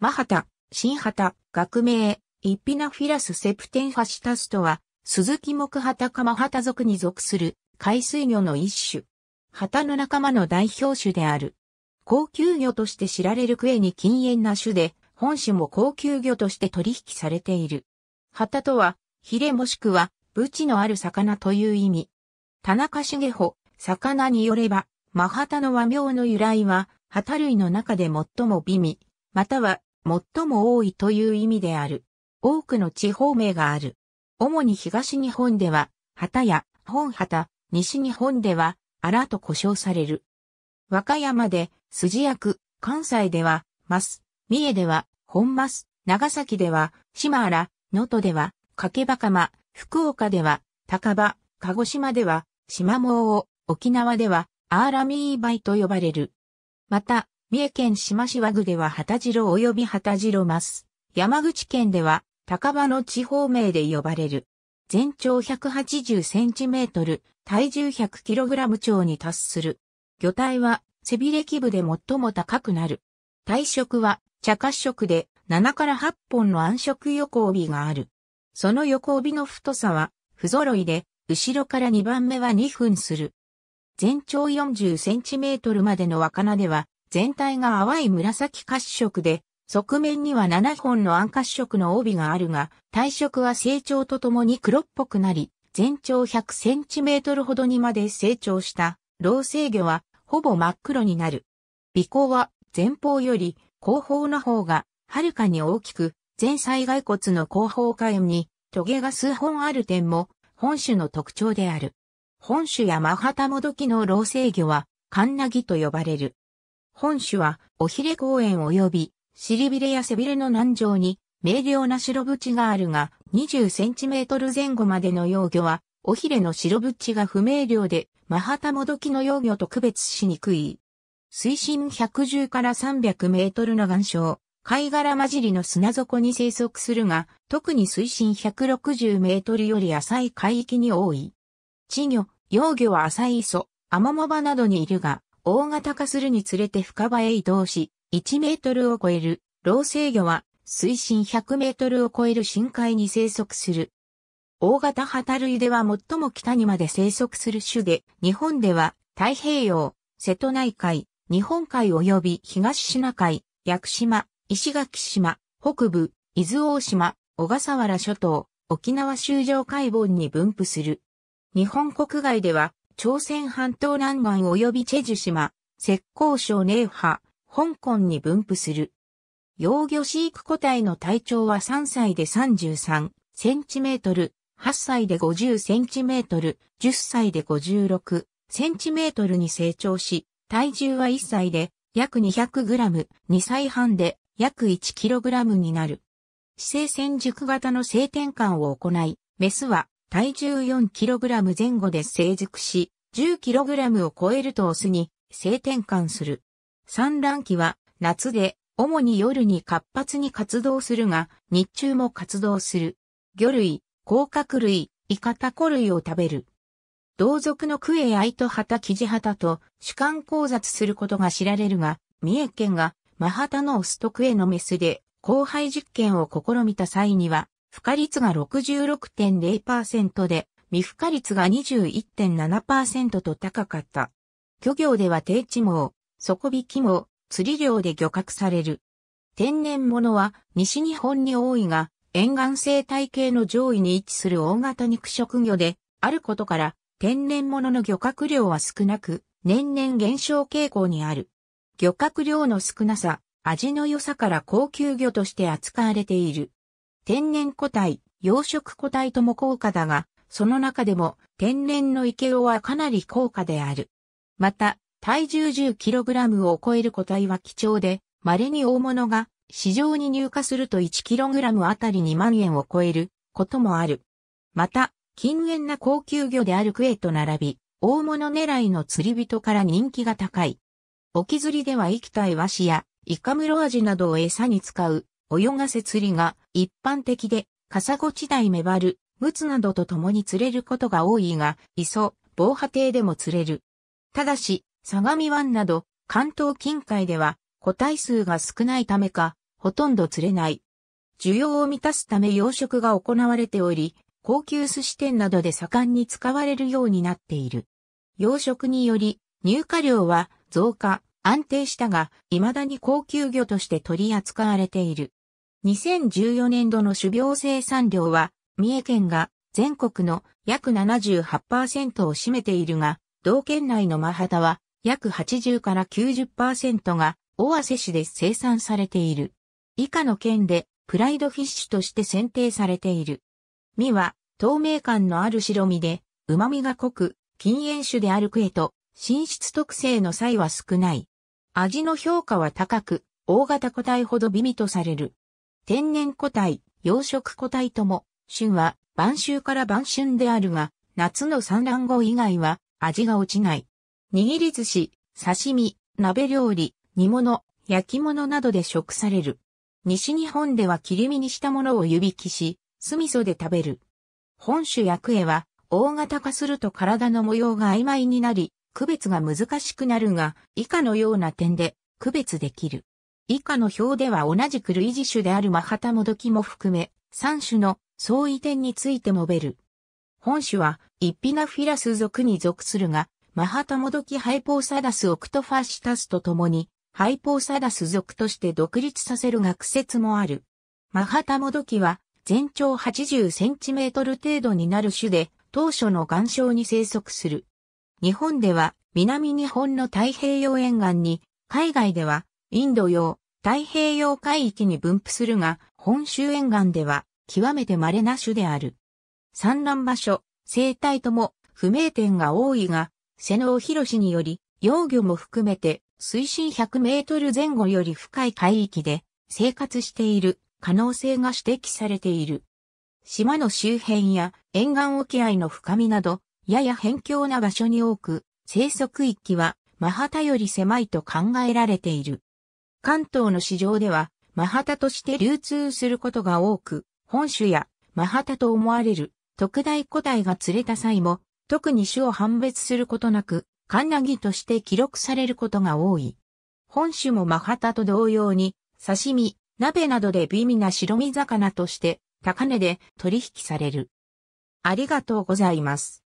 マハタ、新ハタ、学名、イピナフィラスセプテンファシタスとは、鈴木木タかマハタ族に属する海水魚の一種。ハタの仲間の代表種である。高級魚として知られるクエに禁煙な種で、本種も高級魚として取引されている。ハタとは、ヒレもしくは、ブチのある魚という意味。田中茂穂、魚によれば、マハタの和名の由来は、ハタ類の中で最も美味、または最も多いという意味である。多くの地方名がある。主に東日本では、旗や本旗、西日本では、荒と呼称される。和歌山で、筋役、関西では、マス、三重では、本マス、長崎では、島原、能登では、掛けばかま、福岡では、高場、鹿児島では、島毛を、沖縄では、アーラミーバイと呼ばれる。また、三重県島市和具では旗城及び旗城マス。山口県では高場の地方名で呼ばれる。全長180センチメートル、体重100キログラム超に達する。魚体は背びれ基部で最も高くなる。体色は茶褐色で7から8本の暗色横帯がある。その横帯の太さは不揃いで、後ろから2番目は2分する。全長40センチメートルまでの若菜では全体が淡い紫褐色で、側面には7本の暗褐色の帯があるが、体色は成長とともに黒っぽくなり、全長100センチメートルほどにまで成長した老生魚はほぼ真っ黒になる。尾行は前方より後方の方がはるかに大きく、前災骸骨の後方下縁に棘が数本ある点も本種の特徴である。本種やマハタモドキの老生魚はカンナギと呼ばれる。本種は、尾ひれ公園及び、尻びれや背びれの南上に、明瞭な白縁があるが、20センチメートル前後までの幼魚は、尾ひれの白縁が不明瞭で、マハタモドキの幼魚と区別しにくい。水深110から300メートルの岩礁、貝殻混じりの砂底に生息するが、特に水深160メートルより浅い海域に多い。稚魚、幼魚は浅い磯、アマモ場などにいるが、大型化するにつれて深場へ移動し、1メートルを超える、老生魚は、水深100メートルを超える深海に生息する。大型ハタ類では最も北にまで生息する種で、日本では太平洋、瀬戸内海、日本海及び東シナ海、屋久島、石垣島、北部、伊豆大島、小笠原諸島、沖縄州上海盆に分布する。日本国外では朝鮮半島南岸及びチェジュ島、浙江省寧波、香港に分布する。幼魚飼育個体の体長は3歳で33センチメートル、8歳で50センチメートル、10歳で56センチメートルに成長し、体重は1歳で約200グラム、2歳半で約1キログラムになる。姿勢線熟型の性転換を行い、メスは体重 4kg 前後で成熟し、10kg を超えるとオスに性転換する。産卵期は夏で、主に夜に活発に活動するが、日中も活動する。魚類、甲殻類、イカタコ類を食べる。同族のクエアイトハタキジハタと主観交雑することが知られるが、三重県がマハタのオスとクエのメスで交配実験を試みた際には、不可率が66.0%で、未不可率が21.7%と高かった。漁業では低地網、底引き網、釣り漁で漁獲される。天然物は西日本に多いが、沿岸生態系の上位に位置する大型肉食魚で、あることから、天然物の漁獲量は少なく、年々減少傾向にある。漁獲量の少なさ、味の良さから高級魚として扱われている。天然個体、養殖個体とも高価だが、その中でも天然の池尾はかなり高価である。また、体重 10kg を超える個体は貴重で、稀に大物が市場に入荷すると 1kg あたり2万円を超えることもある。また、禁煙な高級魚であるクエと並び、大物狙いの釣り人から人気が高い。沖釣りでは生きたイワシやイカムロアジなどを餌に使う泳がせ釣りが一般的で、カサゴ地代メバル、ムツなどと共に釣れることが多いが、磯、防波堤でも釣れる。ただし、相模湾など関東近海では個体数が少ないためか、ほとんど釣れない。需要を満たすため養殖が行われており、高級寿司店などで盛んに使われるようになっている。養殖により、入荷量は増加、安定したが、未だに高級魚として取り扱われている。2014年度の種苗生産量は、三重県が全国の約78%を占めているが、同県内のマハタは約80から90%が尾鷲市で生産されている。以下の県でプライドフィッシュとして選定されている。身は透明感のある白身で、旨味が濃く、禁煙種であるクエと、品質特性の際は少ない。味の評価は高く、大型個体ほど美味とされる。天然個体、養殖個体とも、旬は晩秋から晩春であるが、夏の産卵後以外は味が落ちない。握り寿司、刺身、鍋料理、煮物、焼き物などで食される。西日本では切り身にしたものを湯引きし、酢味噌で食べる。本種薬クは、大型化すると体の模様が曖昧になり、区別が難しくなるが、以下のような点で区別できる。以下の表では同じく類似種であるマハタモドキも含め、3種の相違点について述べる。本種は、イッピナフィラス属に属するが、マハタモドキハイポーサダスオクトファシタスと共に、ハイポーサダス属として独立させる学説もある。マハタモドキは、全長8 0センチメートル程度になる種で、当初の岩礁に生息する。日本では、南日本の太平洋沿岸に、海外では、インド洋、太平洋海域に分布するが、本州沿岸では極めて稀な種である。産卵場所、生態とも不明点が多いが、瀬能広士により、幼魚も含めて水深100メートル前後より深い海域で生活している可能性が指摘されている。島の周辺や沿岸沖合の深みなど、やや辺境な場所に多く、生息域はマハタより狭いと考えられている。関東の市場では、マハタとして流通することが多く、本種やマハタと思われる特大個体が釣れた際も、特に種を判別することなく、カンナギとして記録されることが多い。本種もマハタと同様に、刺身、鍋などで美味な白身魚として、高値で取引される。ありがとうございます。